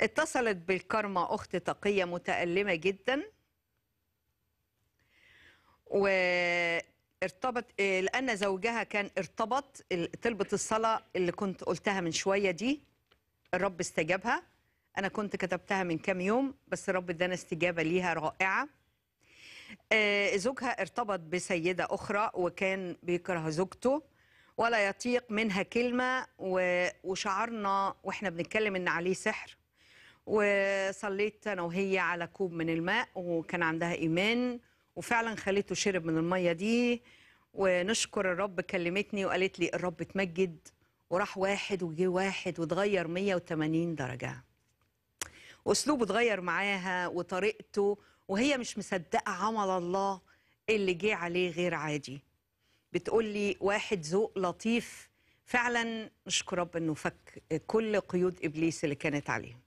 اتصلت بالكرمة أخت تقية متألمة جدا وارتبط لأن زوجها كان ارتبط طلبة الصلاة اللي كنت قلتها من شوية دي الرب استجابها أنا كنت كتبتها من كام يوم بس الرب ادانا استجابة ليها رائعة آه، زوجها ارتبط بسيدة أخرى وكان بيكره زوجته ولا يطيق منها كلمة وشعرنا وإحنا بنتكلم إن عليه سحر وصليت انا وهي على كوب من الماء وكان عندها ايمان وفعلا خليته شرب من الميه دي ونشكر الرب كلمتني وقالت لي الرب اتمجد وراح واحد وجي واحد واتغير 180 درجه واسلوبه اتغير معاها وطريقته وهي مش مصدقه عمل الله اللي جه عليه غير عادي بتقول لي واحد ذوق لطيف فعلا نشكر رب انه فك كل قيود ابليس اللي كانت عليه